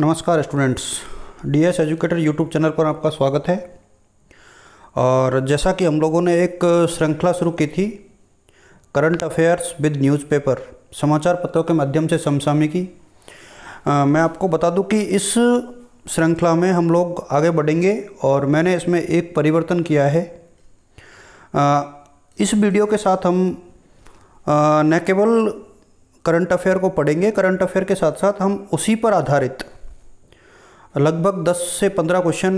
नमस्कार students D S educator YouTube channel पर आपका स्वागत है और जैसा कि हम लोगों ने एक श्रृंखला शुरू की थी करंट अफेयर्स विद न्यूज़पेपर समाचार पत्रों के माध्यम से समसामी की आ, मैं आपको बता दूं कि इस श्रृंखला में हम लोग आगे बढ़ेंगे और मैंने इसमें एक परिवर्तन किया है आ, इस वीडियो के साथ हम न केवल करंट अफेयर को पढ़ेंगे करंट अफेयर के साथ साथ हम उसी पर आधारित लगभग 10 से 15 क्वेश्चन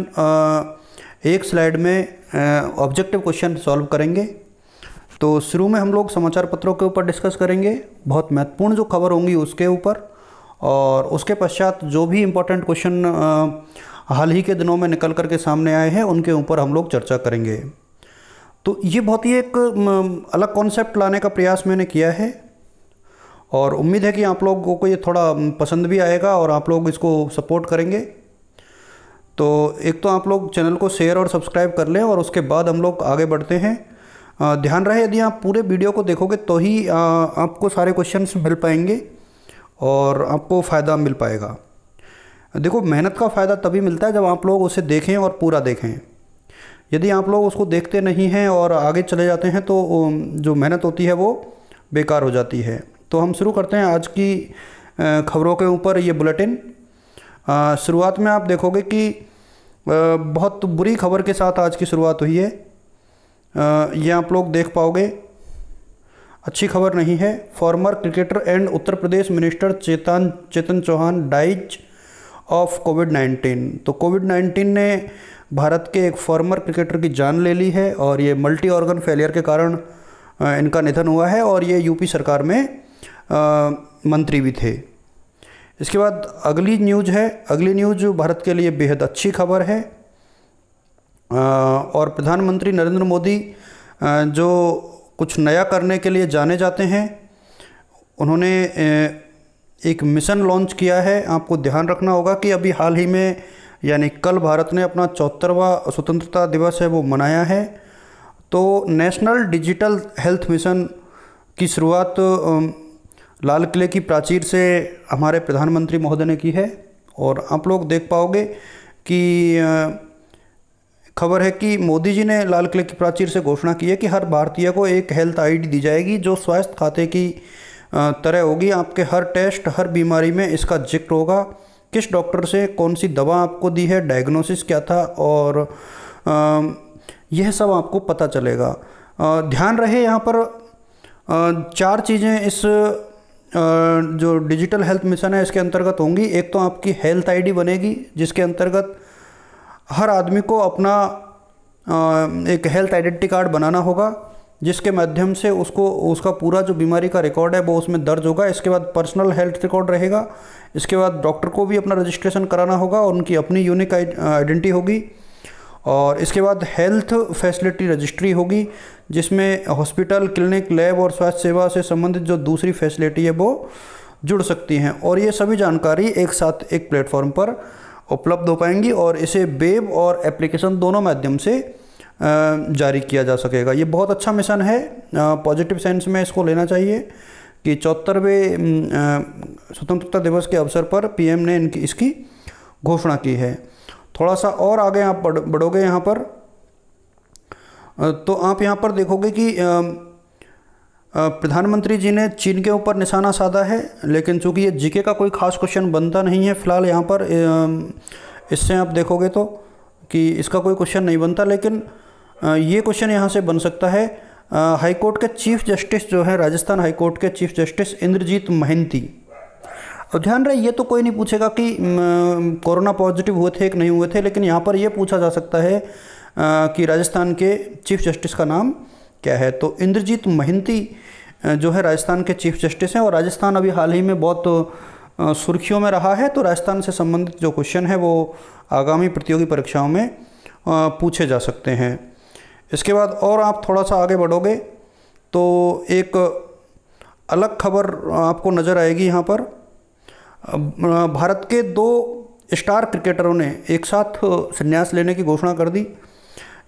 एक स्लाइड में ऑब्जेक्टिव क्वेश्चन सॉल्व करेंगे तो शुरू में हम लोग समाचार पत्रों के ऊपर डिस्कस करेंगे बहुत महत्वपूर्ण जो खबर होंगी उसके ऊपर और उसके पश्चात जो भी इम्पोर्टेंट क्वेश्चन हाल ही के दिनों में निकल कर के सामने आए हैं उनके ऊपर हम लोग चर्चा करेंगे तो ये बहुत ही एक अलग कॉन्सेप्ट लाने का प्रयास मैंने किया है और उम्मीद है कि आप लोगों को ये थोड़ा पसंद भी आएगा और आप लोग इसको सपोर्ट करेंगे तो एक तो आप लोग चैनल को शेयर और सब्सक्राइब कर लें और उसके बाद हम लोग आगे बढ़ते हैं ध्यान रहे यदि आप पूरे वीडियो को देखोगे तो ही आपको सारे क्वेश्चन मिल पाएंगे और आपको फ़ायदा मिल पाएगा देखो मेहनत का फ़ायदा तभी मिलता है जब आप लोग उसे देखें और पूरा देखें यदि आप लोग उसको देखते नहीं हैं और आगे चले जाते हैं तो जो मेहनत होती है वो बेकार हो जाती है तो हम शुरू करते हैं आज की खबरों के ऊपर ये बुलेटिन शुरुआत में आप देखोगे कि बहुत बुरी खबर के साथ आज की शुरुआत हुई है ये आप लोग देख पाओगे अच्छी खबर नहीं है former cricketer and Uttar Pradesh minister Chetan Chetan Chauhan dies of Covid 19 तो कोविड 19 ने भारत के एक फॉर्मर क्रिकेटर की जान ले ली है और ये मल्टी ऑर्गन फेलियर के कारण इनका निधन हुआ है और ये यूपी सरकार में मंत्री भी थे इसके बाद अगली न्यूज़ है अगली न्यूज़ भारत के लिए बेहद अच्छी खबर है और प्रधानमंत्री नरेंद्र मोदी जो कुछ नया करने के लिए जाने जाते हैं उन्होंने एक मिशन लॉन्च किया है आपको ध्यान रखना होगा कि अभी हाल ही में यानी कल भारत ने अपना चौहत्तरवा स्वतंत्रता दिवस है वो मनाया है तो नेशनल डिजिटल हेल्थ मिशन की शुरुआत लाल किले की प्राचीर से हमारे प्रधानमंत्री महोदय ने की है और आप लोग देख पाओगे कि खबर है कि मोदी जी ने लाल किले की प्राचीर से घोषणा की है कि हर भारतीय को एक हेल्थ आईडी दी जाएगी जो स्वास्थ्य खाते की तरह होगी आपके हर टेस्ट हर बीमारी में इसका जिक्र होगा किस डॉक्टर से कौन सी दवा आपको दी है डायग्नोसिस क्या था और यह सब आपको पता चलेगा ध्यान रहे यहाँ पर चार चीज़ें इस जो डिजिटल हेल्थ मिशन है इसके अंतर्गत होंगी एक तो आपकी हेल्थ आईडी बनेगी जिसके अंतर्गत हर आदमी को अपना एक हेल्थ आइडेंटिटी कार्ड बनाना होगा जिसके माध्यम से उसको उसका पूरा जो बीमारी का रिकॉर्ड है वो उसमें दर्ज होगा इसके बाद पर्सनल हेल्थ रिकॉर्ड रहेगा इसके बाद डॉक्टर को भी अपना रजिस्ट्रेशन कराना होगा और उनकी अपनी यूनिक आइडेंटिटी होगी और इसके बाद हेल्थ फैसिलिटी रजिस्ट्री होगी जिसमें हॉस्पिटल क्लिनिक लैब और स्वास्थ्य सेवा से संबंधित जो दूसरी फैसिलिटी है वो जुड़ सकती हैं और ये सभी जानकारी एक साथ एक प्लेटफॉर्म पर उपलब्ध हो पाएंगी और इसे वेब और एप्लीकेशन दोनों माध्यम से जारी किया जा सकेगा ये बहुत अच्छा मिशन है पॉजिटिव सेंस में इसको लेना चाहिए कि चौहत्तरवें स्वतंत्रता दिवस के अवसर पर पीएम ने इनकी इसकी घोषणा की है थोड़ा सा और आगे आप बढ़ोगे यहाँ पर तो आप यहाँ पर देखोगे कि प्रधानमंत्री जी ने चीन के ऊपर निशाना साधा है लेकिन चूंकि ये जीके का कोई खास क्वेश्चन बनता नहीं है फिलहाल यहाँ पर इससे आप देखोगे तो कि इसका कोई क्वेश्चन नहीं बनता लेकिन ये क्वेश्चन यहाँ से बन सकता है हाईकोर्ट के चीफ जस्टिस जो है राजस्थान हाईकोर्ट के चीफ जस्टिस इंद्रजीत महंती और ध्यान रहे ये तो कोई नहीं पूछेगा कि कोरोना पॉजिटिव हुए थे कि नहीं हुए थे लेकिन यहाँ पर यह पूछा जा सकता है कि राजस्थान के चीफ जस्टिस का नाम क्या है तो इंद्रजीत महिंती जो है राजस्थान के चीफ जस्टिस हैं और राजस्थान अभी हाल ही में बहुत सुर्खियों में रहा है तो राजस्थान से संबंधित जो क्वेश्चन है वो आगामी प्रतियोगी परीक्षाओं में पूछे जा सकते हैं इसके बाद और आप थोड़ा सा आगे बढ़ोगे तो एक अलग खबर आपको नज़र आएगी यहाँ पर भारत के दो स्टार क्रिकेटरों ने एक साथ संन्यास लेने की घोषणा कर दी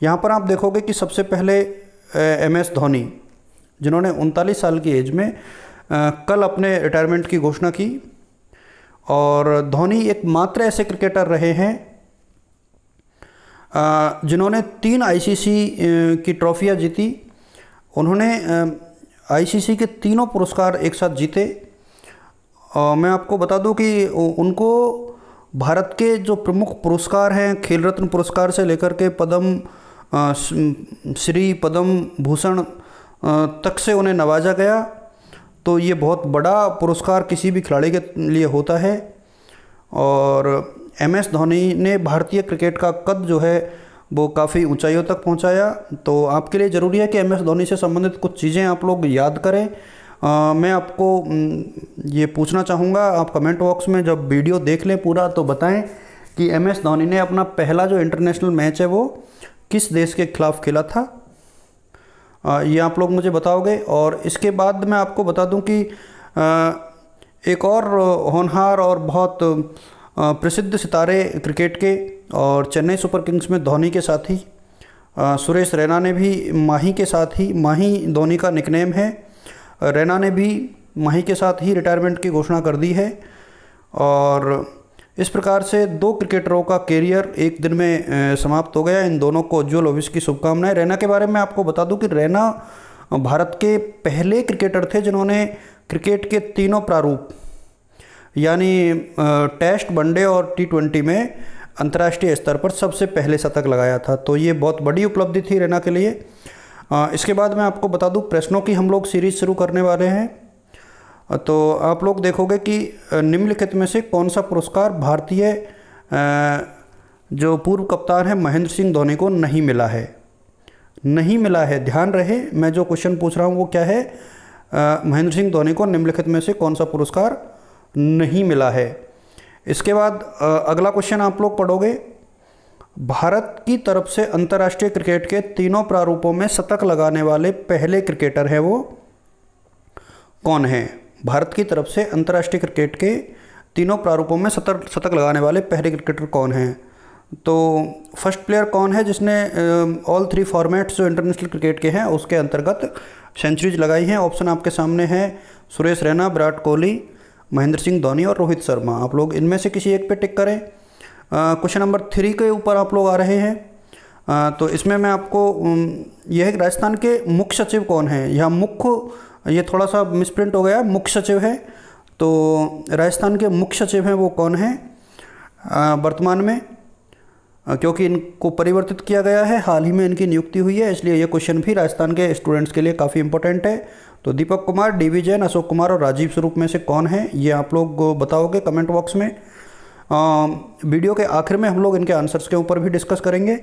यहाँ पर आप देखोगे कि सबसे पहले एम एस धोनी जिन्होंने उनतालीस साल की एज में कल अपने रिटायरमेंट की घोषणा की और धोनी एक मात्र ऐसे क्रिकेटर रहे हैं जिन्होंने तीन आईसीसी की ट्रॉफियाँ जीती उन्होंने आईसीसी के तीनों पुरस्कार एक साथ जीते आ, मैं आपको बता दूं कि उनको भारत के जो प्रमुख पुरस्कार हैं खेल रत्न पुरस्कार से लेकर के पद्म श्री पद्म भूषण तक से उन्हें नवाजा गया तो ये बहुत बड़ा पुरस्कार किसी भी खिलाड़ी के लिए होता है और एम एस धोनी ने भारतीय क्रिकेट का कद जो है वो काफ़ी ऊंचाइयों तक पहुंचाया तो आपके लिए ज़रूरी है कि एम एस धोनी से संबंधित कुछ चीज़ें आप लोग याद करें आ, मैं आपको ये पूछना चाहूँगा आप कमेंट बॉक्स में जब वीडियो देख लें पूरा तो बताएं कि एम एस धोनी ने अपना पहला जो इंटरनेशनल मैच है वो किस देश के खिलाफ खेला था आ, ये आप लोग मुझे बताओगे और इसके बाद मैं आपको बता दूं कि आ, एक और होनहार और बहुत प्रसिद्ध सितारे क्रिकेट के और चेन्नई सुपर किंग्स में धोनी के साथ ही सुरेश रैना ने भी माही के साथ ही माही धोनी का निकनेम है रैना ने भी माही के साथ ही रिटायरमेंट की घोषणा कर दी है और इस प्रकार से दो क्रिकेटरों का कैरियर एक दिन में समाप्त हो गया इन दोनों को उज्ज्वल भविष्य की शुभकामनाएं रैना के बारे में आपको बता दूं कि रैना भारत के पहले क्रिकेटर थे जिन्होंने क्रिकेट के तीनों प्रारूप यानी टेस्ट वनडे और टी ट्वेंटी में अंतर्राष्ट्रीय स्तर पर सबसे पहले शतक लगाया था तो ये बहुत बड़ी उपलब्धि थी रैना के लिए इसके बाद मैं आपको बता दूँ प्रश्नों की हम लोग सीरीज शुरू करने वाले हैं तो आप लोग देखोगे कि निम्नलिखित में से कौन सा पुरस्कार भारतीय जो पूर्व कप्तान है महेंद्र सिंह धोनी को नहीं मिला है नहीं मिला है ध्यान रहे मैं जो क्वेश्चन पूछ रहा हूँ वो क्या है महेंद्र सिंह धोनी को निम्नलिखित में से कौन सा पुरस्कार नहीं मिला है इसके बाद अगला क्वेश्चन आप लोग पढ़ोगे भारत की तरफ से अंतर्राष्ट्रीय क्रिकेट के तीनों प्रारूपों में शतक लगाने वाले पहले क्रिकेटर हैं वो कौन है भारत की तरफ से अंतर्राष्ट्रीय क्रिकेट के तीनों प्रारूपों में शतक शतक लगाने वाले पहले क्रिकेटर कौन हैं तो फर्स्ट प्लेयर कौन है जिसने ऑल थ्री फॉर्मेट्स जो इंटरनेशनल क्रिकेट के हैं उसके अंतर्गत सेंचुरीज लगाई हैं ऑप्शन आपके सामने हैं सुरेश रैना विराट कोहली महेंद्र सिंह धोनी और रोहित शर्मा आप लोग इनमें से किसी एक पे टिक करें क्वेश्चन नंबर थ्री के ऊपर आप लोग आ रहे हैं आ, तो इसमें मैं आपको यह है राजस्थान के मुख्य सचिव कौन है यह मुख्य ये थोड़ा सा मिसप्रिंट हो गया मुख्य सचिव है तो राजस्थान के मुख्य सचिव हैं वो कौन हैं वर्तमान में क्योंकि इनको परिवर्तित किया गया है हाल ही में इनकी नियुक्ति हुई है इसलिए ये क्वेश्चन भी राजस्थान के स्टूडेंट्स के लिए काफ़ी इंपॉर्टेंट है तो दीपक कुमार डी जैन अशोक कुमार और राजीव स्वरूप में से कौन है ये आप लोग बताओगे कमेंट बॉक्स में वीडियो के आखिर में हम लोग इनके आंसर्स के ऊपर भी डिस्कस करेंगे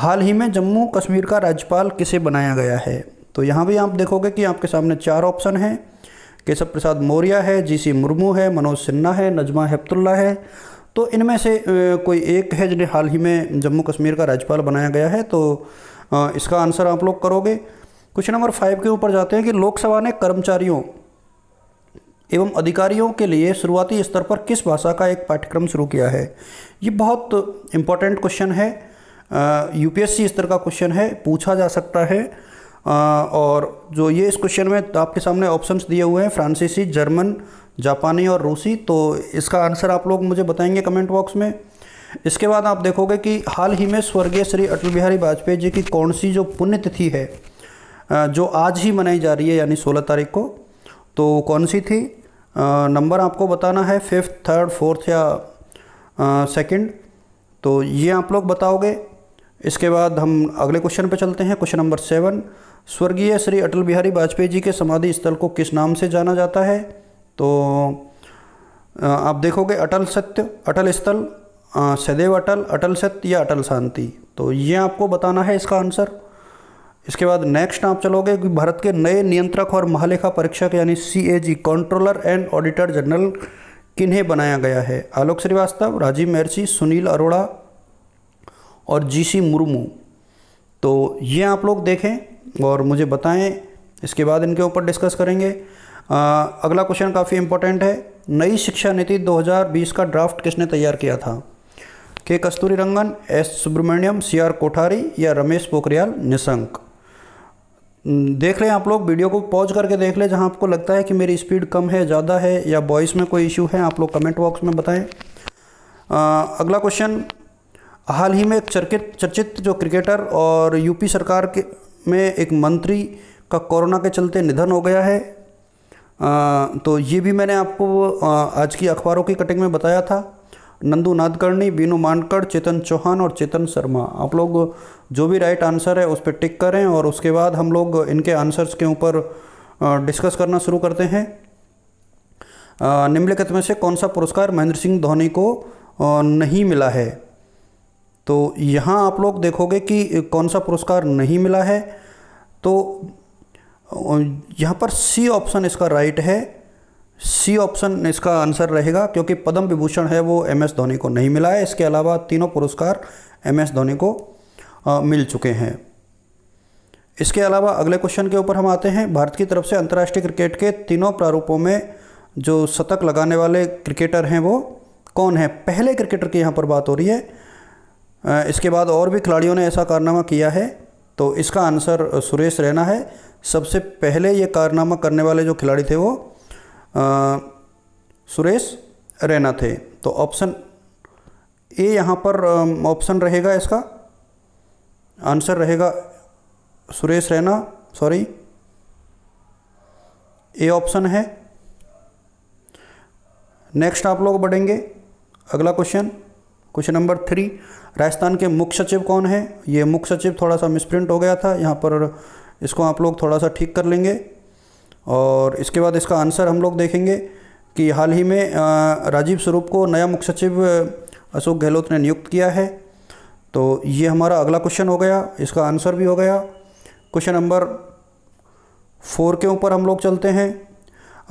हाल ही में जम्मू कश्मीर का राज्यपाल किसे बनाया गया है तो यहाँ भी आप देखोगे कि आपके सामने चार ऑप्शन हैं केशव प्रसाद मौर्य है जी सी मुर्मू है मनोज सिन्हा है नजमा हेप्तुल्ला है तो इनमें से कोई एक है जिन्हें हाल ही में जम्मू कश्मीर का राज्यपाल बनाया गया है तो इसका आंसर आप लोग करोगे क्वेश्चन नंबर फाइव के ऊपर जाते हैं कि लोकसभा ने कर्मचारियों एवं अधिकारियों के लिए शुरुआती स्तर पर किस भाषा का एक पाठ्यक्रम शुरू किया है ये बहुत इम्पॉर्टेंट क्वेश्चन है यूपीएससी स्तर का क्वेश्चन है पूछा जा सकता है आ, और जो ये इस क्वेश्चन में आपके सामने ऑप्शंस दिए हुए हैं फ्रांसीसी जर्मन जापानी और रूसी तो इसका आंसर आप लोग मुझे बताएंगे कमेंट बॉक्स में इसके बाद आप देखोगे कि हाल ही में स्वर्गीय श्री अटल बिहारी वाजपेयी जी की कौन सी जो पुण्यतिथि है जो आज ही मनाई जा रही है यानी 16 तारीख को तो कौन सी थी नंबर आपको बताना है फिफ्थ थर्ड फोर्थ या सेकंड तो ये आप लोग बताओगे इसके बाद हम अगले क्वेश्चन पे चलते हैं क्वेश्चन नंबर सेवन स्वर्गीय श्री अटल बिहारी वाजपेयी जी के समाधि स्थल को किस नाम से जाना जाता है तो आप देखोगे अटल सत्य अटल स्थल सदैव अटल अटल सत्य या अटल शांति तो ये आपको बताना है इसका आंसर इसके बाद नेक्स्ट आप चलोगे कि भारत के नए नियंत्रक और महालेखा परीक्षक यानी C controller and auditor general किन्हें बनाया गया है आलोक श्रीवास्तव राजीव महर्षि सुनील अरोड़ा और जीसी मुर्मू तो ये आप लोग देखें और मुझे बताएं इसके बाद इनके ऊपर डिस्कस करेंगे आ, अगला क्वेश्चन काफ़ी इंपॉर्टेंट है नई शिक्षा नीति 2020 का ड्राफ्ट किसने तैयार किया था K Kasturi Rangan S Subramaniam C R Kothari या रमेश पोखरियाल निशंक हम्म, देख लें आप लोग वीडियो को पॉज करके देख लें जहां आपको लगता है कि मेरी स्पीड कम है ज़्यादा है या वॉइस में कोई इशू है आप लोग कमेंट बॉक्स में बताएं अगला क्वेश्चन हाल ही में एक चर्चित चर्चित जो क्रिकेटर और यूपी सरकार के में एक मंत्री का कोरोना के चलते निधन हो गया है आ, तो ये भी मैंने आपको आज की अखबारों की कटिंग में बताया था नंदू नादकर्णी बीनू मानकर चेतन चौहान और चेतन शर्मा आप लोग जो भी राइट आंसर है उस पर टिक करें और उसके बाद हम लोग इनके आंसर्स के ऊपर डिस्कस करना शुरू करते हैं निम्नलिखित में से कौन सा पुरस्कार महेंद्र सिंह धोनी को नहीं मिला है तो यहाँ आप लोग देखोगे कि कौन सा पुरस्कार नहीं मिला है तो यहाँ पर सी ऑप्शन इसका राइट है सी ऑप्शन इसका आंसर रहेगा क्योंकि पद्म विभूषण है वो एम एस धोनी को नहीं मिला है इसके अलावा तीनों पुरस्कार एम एस धोनी को आ, मिल चुके हैं इसके अलावा अगले क्वेश्चन के ऊपर हम आते हैं भारत की तरफ से अंतर्राष्ट्रीय क्रिकेट के तीनों प्रारूपों में जो शतक लगाने वाले क्रिकेटर हैं वो कौन है पहले क्रिकेटर की यहाँ पर बात हो रही है इसके बाद और भी खिलाड़ियों ने ऐसा कारनामा किया है तो इसका आंसर सुरेश रैना है सबसे पहले ये कारनामा करने वाले जो खिलाड़ी थे वो सुरेश रैना थे तो ऑप्शन ए यहाँ पर ऑप्शन रहेगा इसका आंसर रहेगा Suresh Raina sorry A option है नेक्स्ट आप लोग बढ़ेंगे अगला question question number three Rajasthan के मुख्य सचिव कौन है ये मुख्य सचिव थोड़ा सा मिसप्रिंट हो गया था यहाँ पर इसको आप लोग थोड़ा सा ठीक कर लेंगे और इसके बाद इसका आंसर हम लोग देखेंगे कि हाल ही में राजीव स्वरूप को नया मुख्य सचिव अशोक गहलोत ने नियुक्त किया है तो ये हमारा अगला क्वेश्चन हो गया इसका आंसर भी हो गया क्वेश्चन नंबर फोर के ऊपर हम लोग चलते हैं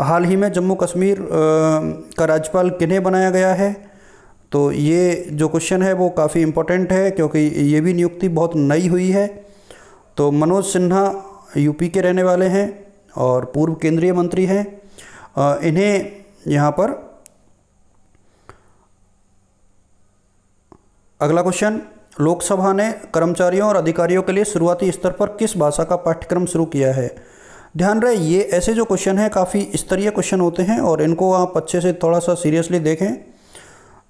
हाल ही में जम्मू कश्मीर का राज्यपाल किन्हें बनाया गया है तो ये जो क्वेश्चन है वो काफ़ी इम्पोर्टेंट है क्योंकि ये भी नियुक्ति बहुत नई हुई है तो मनोज सिन्हा यूपी के रहने वाले हैं और पूर्व केंद्रीय मंत्री हैं इन्हें यहाँ पर अगला क्वेश्चन लोकसभा ने कर्मचारियों और अधिकारियों के लिए शुरुआती स्तर पर किस भाषा का पाठ्यक्रम शुरू किया है ध्यान रहे ये ऐसे जो क्वेश्चन हैं काफ़ी स्तरीय क्वेश्चन होते हैं और इनको आप अच्छे से थोड़ा सा सीरियसली देखें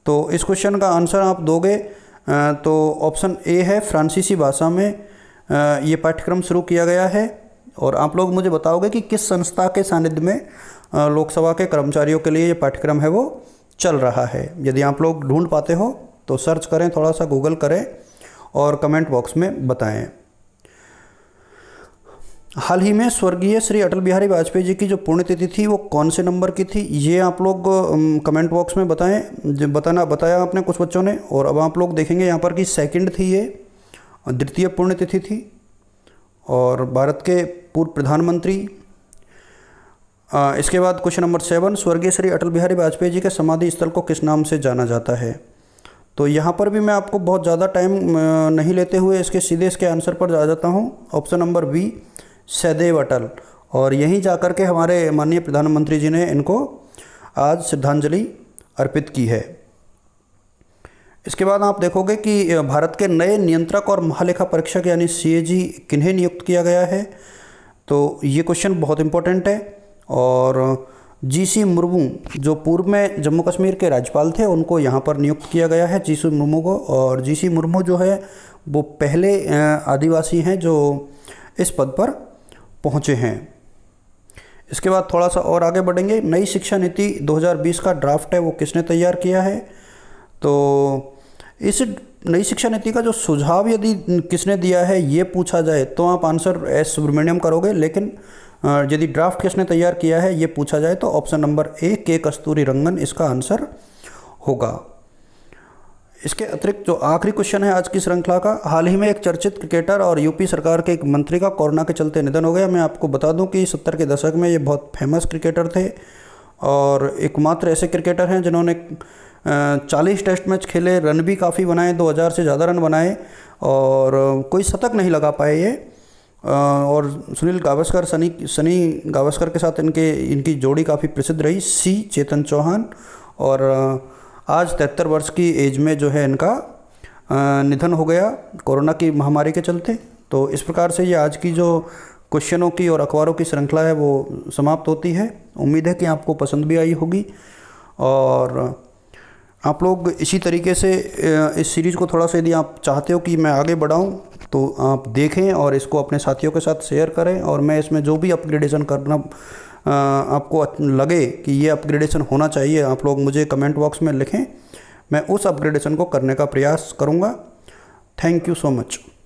तो इस क्वेश्चन का आंसर आप दोगे तो ऑप्शन ए है फ्रांसीसी भाषा में ये पाठ्यक्रम शुरू किया गया है और आप लोग मुझे बताओगे कि किस संस्था के सानिध्य में लोकसभा के कर्मचारियों के लिए ये पाठ्यक्रम है वो चल रहा है यदि आप लोग ढूंढ पाते हो तो सर्च करें थोड़ा सा गूगल करें और कमेंट बॉक्स में बताएं हाल ही में स्वर्गीय श्री अटल बिहारी वाजपेयी जी की जो पुण्यतिथि थी वो कौन से नंबर की थी ये आप लोग कमेंट बॉक्स में बताएं बताना बताया आपने कुछ बच्चों ने और अब आप लोग देखेंगे यहाँ पर कि सेकंड थी ये द्वितीय पुण्यतिथि थी और भारत के पूर्व प्रधानमंत्री इसके बाद क्वेश्चन नंबर सेवन स्वर्गीय श्री अटल बिहारी वाजपेयी जी के समाधि स्थल को किस नाम से जाना जाता है तो यहाँ पर भी मैं आपको बहुत ज़्यादा टाइम नहीं लेते हुए इसके सीधे इसके आंसर पर जा जाता हूँ ऑप्शन नंबर बी सदैव अटल और यहीं जा के हमारे माननीय प्रधानमंत्री जी ने इनको आज श्रद्धांजलि अर्पित की है इसके बाद आप देखोगे कि भारत के नए नियंत्रक और महालेखा परीक्षक यानी सी किन्हें नियुक्त किया गया है तो ये क्वेश्चन बहुत इम्पोर्टेंट है और जी सी मुर्मू जो पूर्व में जम्मू कश्मीर के राज्यपाल थे उनको यहाँ पर नियुक्त किया गया है जी सी मुर्मू को और जी सी मुर्मू जो है वो पहले आदिवासी हैं जो इस पद पर पहुँचे हैं इसके बाद थोड़ा सा और आगे बढ़ेंगे नई शिक्षा नीति 2020 का ड्राफ्ट है वो किसने तैयार किया है तो इस नई शिक्षा नीति का जो सुझाव यदि किसने दिया है ये पूछा जाए तो आप आंसर एस सुब्रमण्यम करोगे लेकिन यदि ड्राफ्ट किसने तैयार किया है ये पूछा जाए तो ऑप्शन नंबर ए के कस्तूरी रंगन इसका आंसर होगा इसके अतिरिक्त जो आखिरी क्वेश्चन है आज की श्रृंखला का हाल ही में एक चर्चित क्रिकेटर और यूपी सरकार के एक मंत्री का कोरोना के चलते निधन हो गया मैं आपको बता दूं कि सत्तर के दशक में ये बहुत फेमस क्रिकेटर थे और एकमात्र ऐसे क्रिकेटर हैं जिन्होंने 40 टेस्ट मैच खेले रन भी काफ़ी बनाए 2000 से ज़्यादा रन बनाए और कोई शतक नहीं लगा पाए ये और सुनील गावस्कर सनी सनी गावस्कर के साथ इनके इनकी जोड़ी काफ़ी प्रसिद्ध रही सी चेतन चौहान और आज तिहत्तर वर्ष की एज में जो है इनका निधन हो गया कोरोना की महामारी के चलते तो इस प्रकार से ये आज की जो क्वेश्चनों की और अखबारों की श्रृंखला है वो समाप्त होती है उम्मीद है कि आपको पसंद भी आई होगी और आप लोग इसी तरीके से इस सीरीज़ को थोड़ा सा यदि आप चाहते हो कि मैं आगे बढ़ाऊं तो आप देखें और इसको अपने साथियों के साथ शेयर करें और मैं इसमें जो भी अपग्रेडेशन करना आपको लगे कि ये अपग्रेडेशन होना चाहिए आप लोग मुझे कमेंट बॉक्स में लिखें मैं उस अपग्रेडेशन को करने का प्रयास करूँगा थैंक यू सो मच